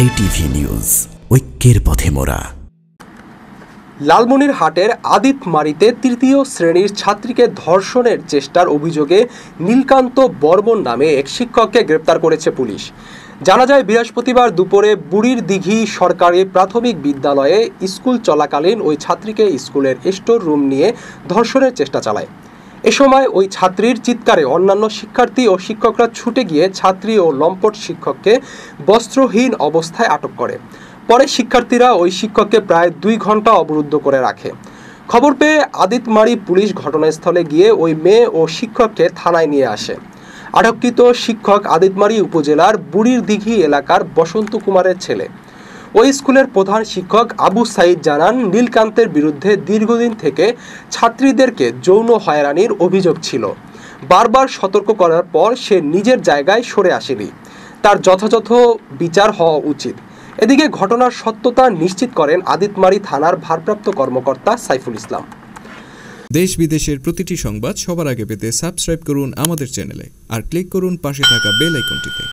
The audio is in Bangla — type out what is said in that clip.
জেটিভি নিউজ ঐক্যের পথে মোরা লালমনিরহাটের আদিতমারিতে তৃতীয় শ্রেণীর ছাত্রীকে ধর্ষণের চেষ্টার অভিযোগে নীলকান্ত বর্মন নামে এক শিক্ষককে গ্রেপ্তার করেছে পুলিশ জানা যায় বৃহস্পতিবার দুপুরে বুড়ির দিঘি সরকারি প্রাথমিক বিদ্যালয়ে স্কুল চলাকালীন ওই ছাত্রীকে স্কুলের স্টোর রুম নিয়ে ধর্ষণের চেষ্টা চালায় এ সময় ওই ছাত্রীর চিৎকারে অন্যান্য শিক্ষার্থী ও শিক্ষকরা ছুটে গিয়ে ছাত্রী ও লম্পট শিক্ষককে বস্ত্রহীন অবস্থায় আটক করে পরে শিক্ষার্থীরা ওই শিক্ষককে প্রায় দুই ঘন্টা অবরুদ্ধ করে রাখে খবর পেয়ে আদিতমারি পুলিশ ঘটনাস্থলে গিয়ে ওই মেয়ে ও শিক্ষককে থানায় নিয়ে আসে আটককৃত শিক্ষক আদিতমারি উপজেলার বুড়ির দিঘি এলাকার বসন্ত কুমারের ছেলে ওই স্কুলের প্রধান শিক্ষক আবু সাইদ জানান নীলকান্তের বিরুদ্ধে দীর্ঘদিন থেকে ছাত্রীদেরকে যৌন হয়রানির অভিযোগ ছিল বারবার সতর্ক করার পর সে নিজের জায়গায় সরে আসেনি তার যথাযথ বিচার হওয়া উচিত এদিকে ঘটনার সত্যতা নিশ্চিত করেন আদিতমারি থানার ভারপ্রাপ্ত কর্মকর্তা সাইফুল ইসলাম দেশ বিদেশের প্রতিটি সংবাদ সবার আগে পেতে সাবস্ক্রাইব করুন আমাদের চ্যানেলে আর ক্লিক করুন পাশে থাকা বেল আইকনটিতে